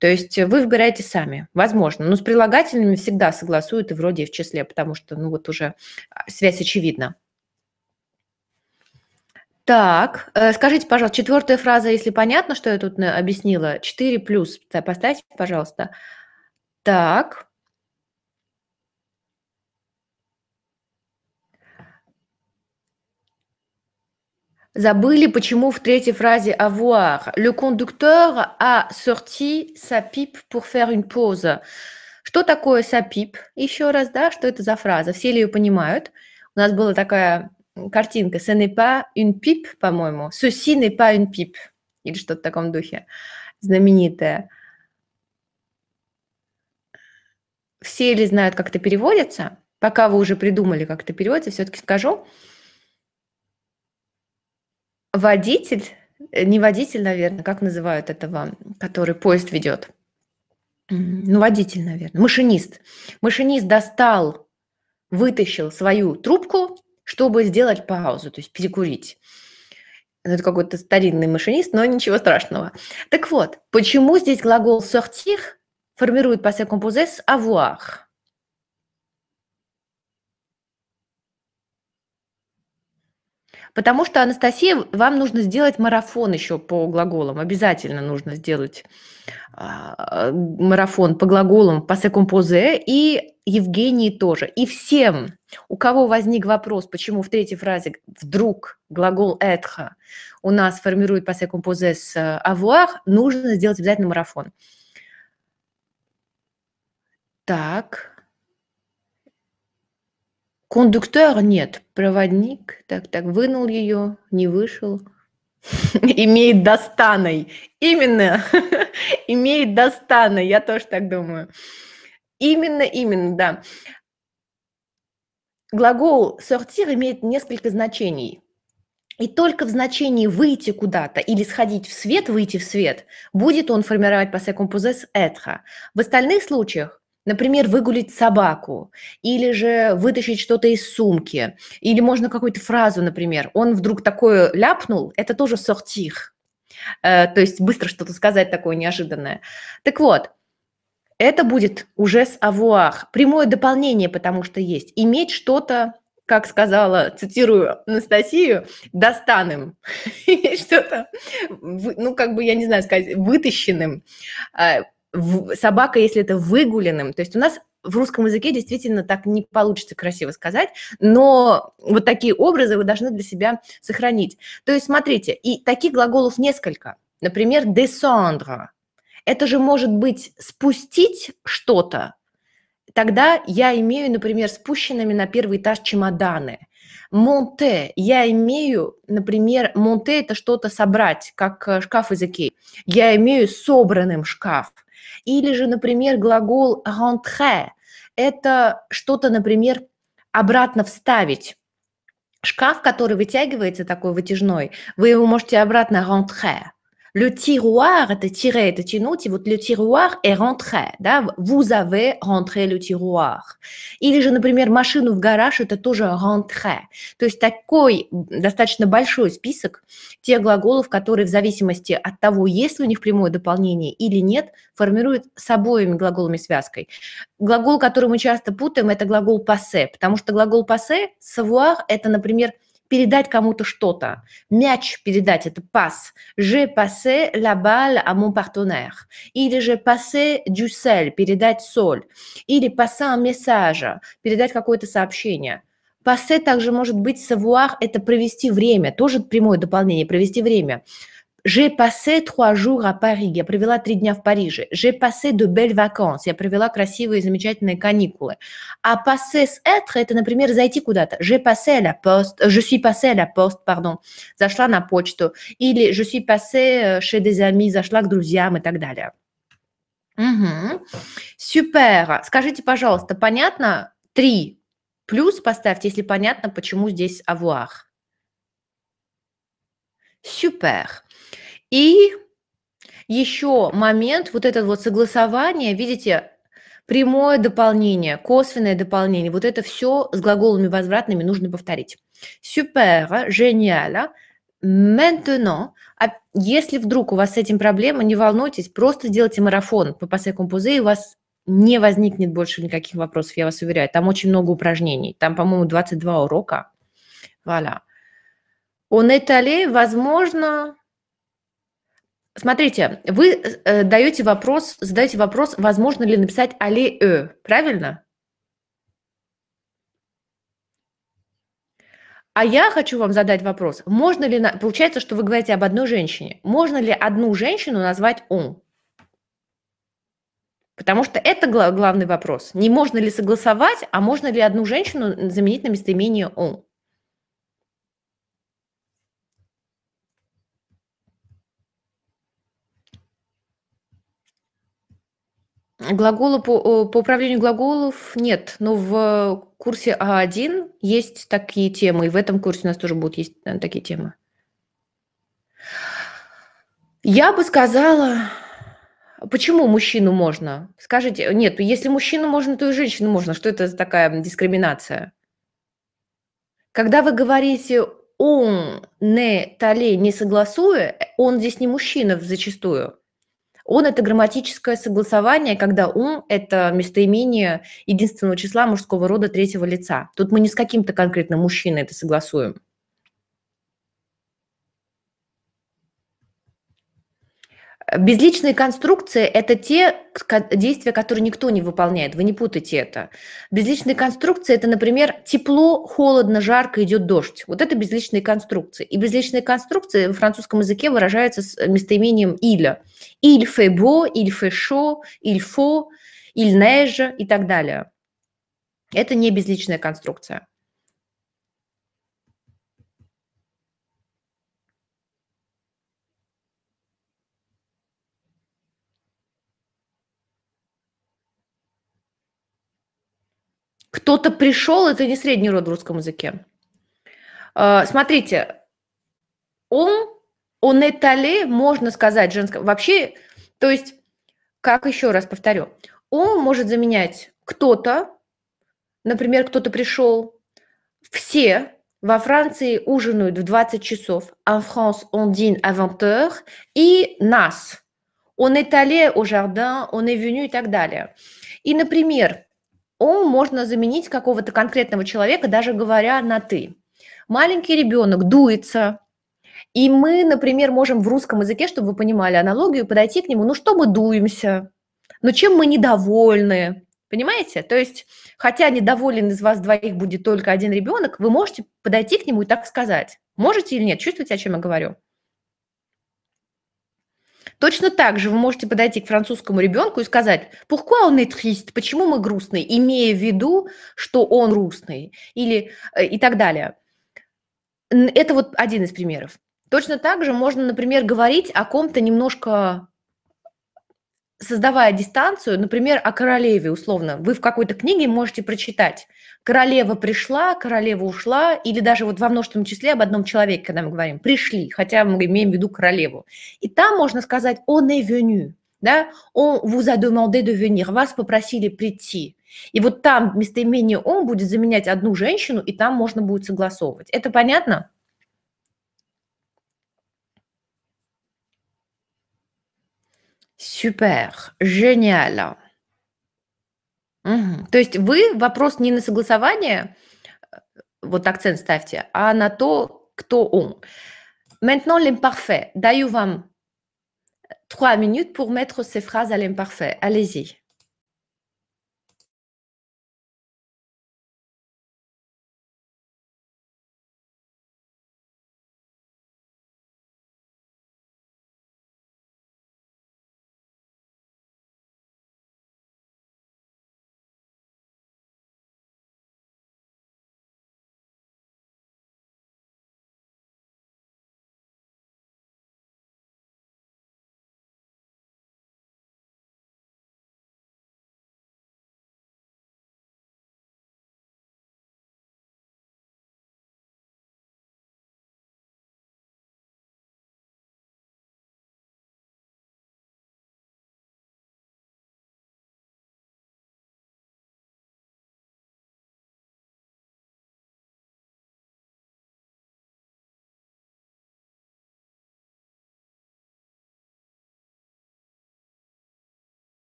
То есть э, вы выбираете сами, возможно. Но с прилагательными всегда согласуют и вроде и в числе, потому что, ну, вот уже а, связь очевидна. Так, э, скажите, пожалуйста, четвертая фраза, если понятно, что я тут э, объяснила, Четыре плюс, поставьте, пожалуйста. Так, Забыли, почему в третьей фразе «avoir» «le conducteur a sorti sa pipe pour faire une pause». Что такое «sa pipe»? Еще раз, да, что это за фраза? Все ли ее понимают? У нас была такая картинка «ce n'est pas une pipe», по-моему. «Ceci n'est pas une pipe» или что-то в таком духе Знаменитая. Все ли знают, как это переводится? Пока вы уже придумали, как это переводится, все-таки скажу – Водитель, э, не водитель, наверное, как называют этого, который поезд ведет? Ну, водитель, наверное, машинист. Машинист достал, вытащил свою трубку, чтобы сделать паузу, то есть перекурить. Ну, это какой-то старинный машинист, но ничего страшного. Так вот, почему здесь глагол «sortir» формирует после composé с «avoir»? Потому что, Анастасия, вам нужно сделать марафон еще по глаголам. Обязательно нужно сделать а, э, марафон по глаголам, по секомпозе. И Евгении тоже. И всем, у кого возник вопрос, почему в третьей фразе вдруг глагол «être» у нас формирует по секомпозе с э, «avoir», нужно сделать обязательно марафон. Так, Кондуктор нет, проводник. Так, так, вынул ее, не вышел. Имеет достаной. Именно. Имеет достаной, я тоже так думаю. Именно, именно, да. Глагол сортир имеет несколько значений. И только в значении «выйти куда-то» или «сходить в свет», «выйти в свет», будет он формировать по second possess «être». В остальных случаях Например, выгулить собаку, или же вытащить что-то из сумки, или можно какую-то фразу, например, он вдруг такое ляпнул, это тоже сортих, э, то есть быстро что-то сказать такое неожиданное. Так вот, это будет уже с авуах, прямое дополнение, потому что есть. Иметь что-то, как сказала, цитирую Анастасию, достанным, что-то, ну, как бы, я не знаю сказать, вытащенным, э, в, собака, если это выгуленным, то есть у нас в русском языке действительно так не получится красиво сказать, но вот такие образы вы должны для себя сохранить. То есть смотрите, и таких глаголов несколько. Например, descendre. Это же может быть спустить что-то. Тогда я имею, например, спущенными на первый этаж чемоданы. Монте. Я имею, например, монте – это что-то собрать, как э, шкаф из Икеи. Я имею собранным шкаф – или же, например, глагол rentrer – это что-то, например, обратно вставить. Шкаф, который вытягивается, такой вытяжной, вы его можете обратно rentrer – Le tiroir, это тире, это тянуть, вот le tiroir est rentré, да, vous avez rentré le tiroir. Или же, например, машину в гараж, это тоже rentré. То есть такой достаточно большой список тех глаголов, которые в зависимости от того, есть ли у них прямое дополнение или нет, формируют с обоими глаголами связкой. Глагол, который мы часто путаем, это глагол passé, потому что глагол passé, savoir, это, например, передать кому-то что-то. Мяч передать – это пас. Je passe la balle à mon partenaire. Или же passe du sel – передать соль. Или passer un message – передать какое-то сообщение. passe также может быть savoir – это провести время, тоже прямое дополнение, провести время. J'ai passé trois jours à Paris. Я провела три дня в Париже. J'ai passé de belles vacances. Я провела красивые, замечательные каникулы. А passer с être – это, например, зайти куда-то. J'ai passé à la poste. Je suis passé à la poste, pardon. Зашла на почту. Или je suis passé э, chez des amis. Зашла к друзьям и так далее. Угу. Супер. Скажите, пожалуйста, понятно? Три. Плюс поставьте, если понятно, почему здесь avoir. Супер. И еще момент, вот это вот согласование, видите, прямое дополнение, косвенное дополнение, вот это все с глаголами возвратными нужно повторить. Супер, гениально, maintenant. А если вдруг у вас с этим проблема, не волнуйтесь, просто сделайте марафон по пассе компузе, и у вас не возникнет больше никаких вопросов, я вас уверяю. Там очень много упражнений. Там, по-моему, 22 урока. Валя. Он это ли, возможно, Смотрите, вы э, даете вопрос, задаете вопрос, возможно ли написать але э, правильно? А я хочу вам задать вопрос. Можно ли, получается, что вы говорите об одной женщине, можно ли одну женщину назвать он? Потому что это главный вопрос. Не можно ли согласовать, а можно ли одну женщину заменить на местоимение он? Глаголы по, э, по управлению глаголов нет, но в курсе А1 есть такие темы, и в этом курсе у нас тоже будут есть э, такие темы. Я бы сказала, почему мужчину можно? Скажите, нет, если мужчину можно, то и женщину можно. Что это за такая дискриминация? Когда вы говорите «он не тале не согласуя», он здесь не мужчина зачастую – он – это грамматическое согласование, когда ум – это местоимение единственного числа мужского рода третьего лица. Тут мы не с каким-то конкретным мужчиной это согласуем. Безличные конструкции – это те действия, которые никто не выполняет. Вы не путайте это. Безличные конструкции – это, например, тепло, холодно, жарко, идет дождь. Вот это безличные конструкции. И безличные конструкции в французском языке выражаются с э, местоимением «иля». «Иль фе бо», «иль фе шо», «иль фо», «иль нежа» и так далее. Это не безличная конструкция. Кто-то пришел, это не средний род в русском языке. А, смотрите, он, он этале, можно сказать, женском. Вообще, то есть, как еще раз повторю, он может заменять кто-то, например, кто-то пришел, все во Франции ужинают в 20 часов, en France on dîne à 20 heures, и нас. Он est allé au jardin, он est venu и так далее. И, например, он можно заменить какого-то конкретного человека, даже говоря на «ты». Маленький ребенок дуется, и мы, например, можем в русском языке, чтобы вы понимали аналогию, подойти к нему, ну что мы дуемся, ну чем мы недовольны, понимаете? То есть, хотя недоволен из вас двоих будет только один ребенок, вы можете подойти к нему и так сказать. Можете или нет? Чувствуете, о чем я говорю? Точно так же вы можете подойти к французскому ребенку и сказать, pourquoi он est triste, почему мы грустные, имея в виду, что он грустный, или э, и так далее. Это вот один из примеров. Точно так же можно, например, говорить о ком-то немножко создавая дистанцию, например, о королеве условно, вы в какой-то книге можете прочитать «королева пришла», «королева ушла», или даже вот во множественном числе об одном человеке, когда мы говорим «пришли», хотя мы имеем в виду королеву. И там можно сказать «on est venu», да, «on vous a demandé de venir», «вас попросили прийти». И вот там местоимение «он» будет заменять одну женщину, и там можно будет согласовывать. Это понятно? Супер, génial. Угу. То есть вы вопрос не на согласование, э, вот акцент ставьте, а на то, кто он. Maintenant l'imparfait. Даю вам 3 э, minutes pour mettre ces phrases à l'imparfait. Allez-y.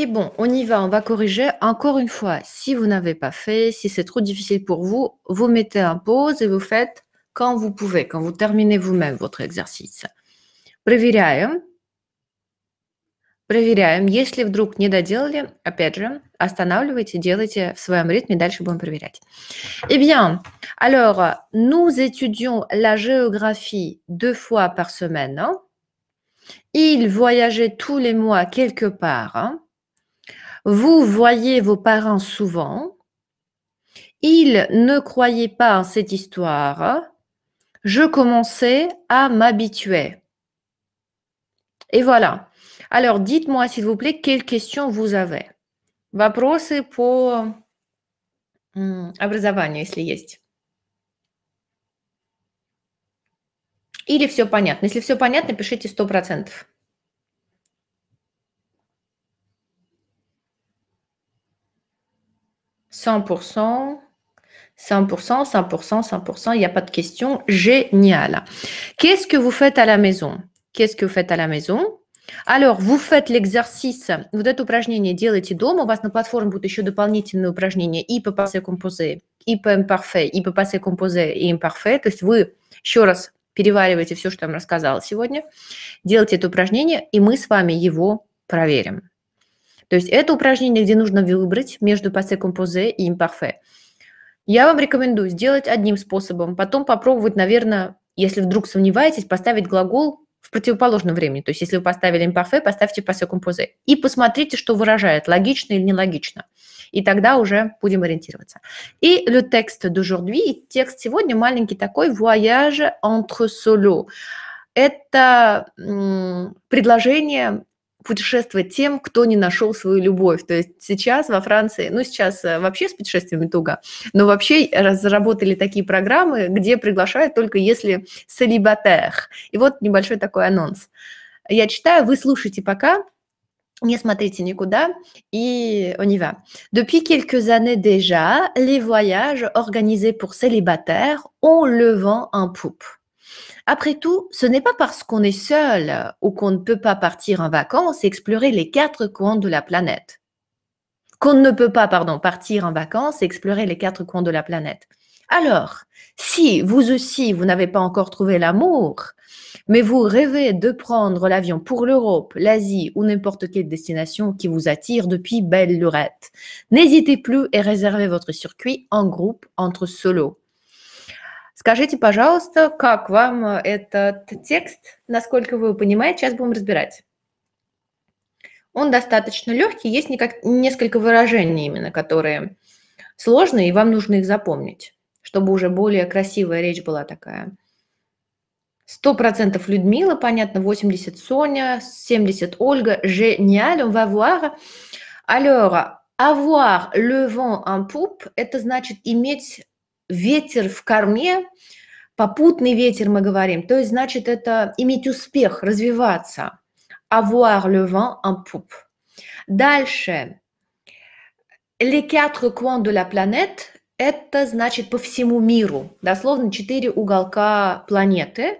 Et bon, on y va, on va corriger. Encore une fois, si vous n'avez pas fait, si c'est trop difficile pour vous, vous mettez en pause et vous faites quand vous pouvez, quand vous terminez vous-même votre exercice. Проверяем. Проверяем. Если вдруг не доделали, опять же, останавливайте, делайте в своем ритме, дальше будем проверять. Eh bien, alors, nous étudions la géographie deux fois par semaine. Hein. Il voyageait tous les mois quelque part. Hein. Vous voyez vos parents souvent. Ils ne croyaient pas en cette histoire. Je commençais à m'habituer. Et voilà. Alors, dites-moi, s'il vous plaît, quelles questions vous avez. Вопросы по образованию, если есть. Или все понятно. Если все понятно, пишите 100%. 100%. 100%, 100%, 100%, il n'y a pas de question. Génial. Qu'est-ce que vous faites à la maison Qu'est-ce que vous faites à la maison Alors, vous faites l'exercice, вот это упражнение делаете дома, у вас на платформе будут еще дополнительные упражнения и по passé composé, и по imparfait, и по passé composé, и imparfait. То есть вы еще раз перевариваете все, что я вам рассказала сегодня, делайте это упражнение, и мы с вами его проверим. То есть это упражнение, где нужно выбрать между passé composé и imparfait. Я вам рекомендую сделать одним способом, потом попробовать, наверное, если вдруг сомневаетесь, поставить глагол в противоположном времени. То есть если вы поставили imparfait, поставьте passé composé. И посмотрите, что выражает, логично или нелогично. И тогда уже будем ориентироваться. И le texte d'aujourd'hui, текст сегодня маленький такой, voyage entre solo. Это предложение путешествовать тем, кто не нашел свою любовь. То есть сейчас во Франции, ну сейчас э, вообще с путешествиями туго, но вообще разработали такие программы, где приглашают только если солибатер. И вот небольшой такой анонс. Я читаю, вы слушайте пока, Не смотрите никуда, и on y va. Depuis quelques années déjà, les voyages organisés pour célibataires ont le vent en poupe. Après tout, ce n'est pas parce qu'on est seul euh, ou qu'on ne peut pas partir en vacances explorer les quatre coins de la planète. Qu'on ne peut pas, pardon, partir en vacances explorer les quatre coins de la planète. Alors, si vous aussi, vous n'avez pas encore trouvé l'amour, mais vous rêvez de prendre l'avion pour l'Europe, l'Asie ou n'importe quelle destination qui vous attire depuis belle lurette, n'hésitez plus et réservez votre circuit en groupe entre solos. Скажите, пожалуйста, как вам э, этот текст, насколько вы его понимаете, сейчас будем разбирать. Он достаточно легкий, есть никак, несколько выражений именно, которые сложные, и вам нужно их запомнить, чтобы уже более красивая речь была такая. 100% Людмила, понятно, 80 Соня, 70 Ольга, génial, on va voir. Alors, avoir le vent en poupe, это значит иметь ветер в корме, попутный ветер мы говорим, то есть значит это иметь успех, развиваться. Avoir le vent en poupe. Дальше. Les quatre coins de la planète – это значит по всему миру, дословно четыре уголка планеты.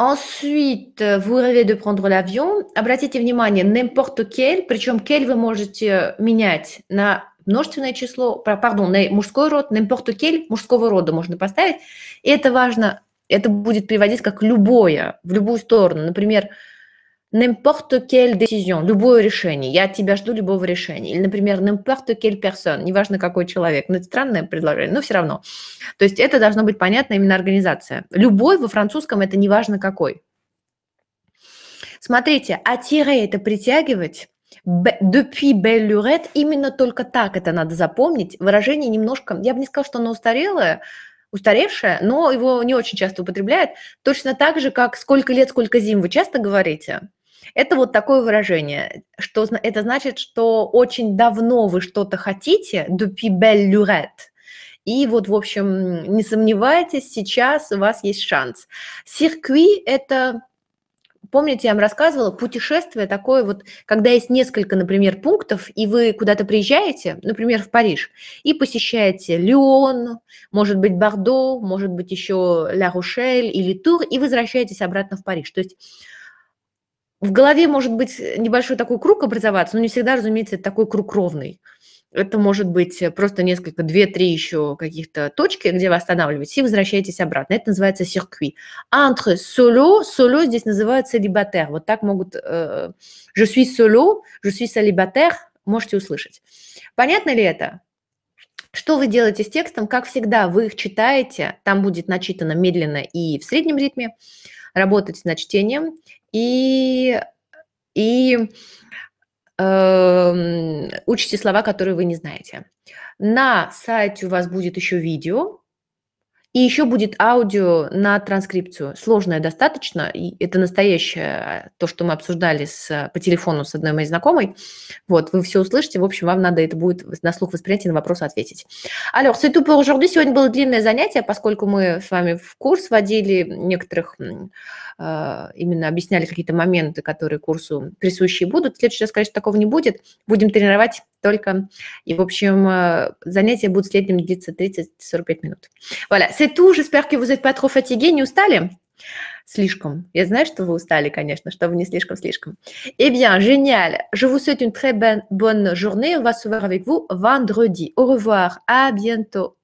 Ensuite, vous rêvez de prendre l'avion. Обратите внимание, n'importe quel, причем quel вы можете менять на множественное число, пардон, на мужской род, на кель мужского рода можно поставить. И это важно, это будет приводить как любое, в любую сторону. Например, n'importe quelle décision, любое решение, я от тебя жду любого решения. Или, например, n'importe quelle personne, неважно какой человек. Ну, это странное предложение, но все равно. То есть это должно быть понятно именно организация. Любой во французском это неважно какой. Смотрите, атире – это притягивать, depuis belle lurette, именно только так это надо запомнить. Выражение немножко, я бы не сказала, что оно устарелое, устаревшее, но его не очень часто употребляют. Точно так же, как «сколько лет, сколько зим» вы часто говорите. Это вот такое выражение, что это значит, что очень давно вы что-то хотите, depuis belle lurette. И вот, в общем, не сомневайтесь, сейчас у вас есть шанс. Сиркви – это Помните, я вам рассказывала, путешествие такое вот, когда есть несколько, например, пунктов, и вы куда-то приезжаете, например, в Париж, и посещаете Лион, может быть, Бордо, может быть, еще Ля-Рушель или Тур, и возвращаетесь обратно в Париж. То есть в голове может быть небольшой такой круг образоваться, но не всегда, разумеется, это такой круг ровный. Это может быть э, просто несколько, две-три еще каких-то точки, где вы останавливаетесь и возвращаетесь обратно. Это называется сиркви. Entre solo, solo здесь называется célibataire. Вот так могут... Э, je suis solo, je suis célibataire, можете услышать. Понятно ли это? Что вы делаете с текстом? Как всегда, вы их читаете, там будет начитано медленно и в среднем ритме, работать над чтением, и, и Эм, учите слова, которые вы не знаете. На сайте у вас будет еще видео, и еще будет аудио на транскрипцию. Сложное достаточно. И это настоящее, то, что мы обсуждали с, по телефону с одной моей знакомой. Вот, вы все услышите. В общем, вам надо это будет на слух воспринять и на вопрос ответить. Алло, c'est tout pour aujourd'hui. Сегодня было длинное занятие, поскольку мы с вами в курс водили некоторых а, именно объясняли какие-то моменты, которые курсу присущие будут. В следующий раз, конечно, такого не будет. Будем тренировать только. И, в общем, а, занятия будут в среднем длиться 30-45 минут. Voilà, c'est tout. J'espère que vous êtes pas trop fatigués, не устали? слишком. Я знаю, что вы устали, конечно, что вы не слишком-слишком. Eh bien, génial. Je vous souhaite une très bonne journée. On va se voir avec vous vendredi. Au revoir. À bientôt.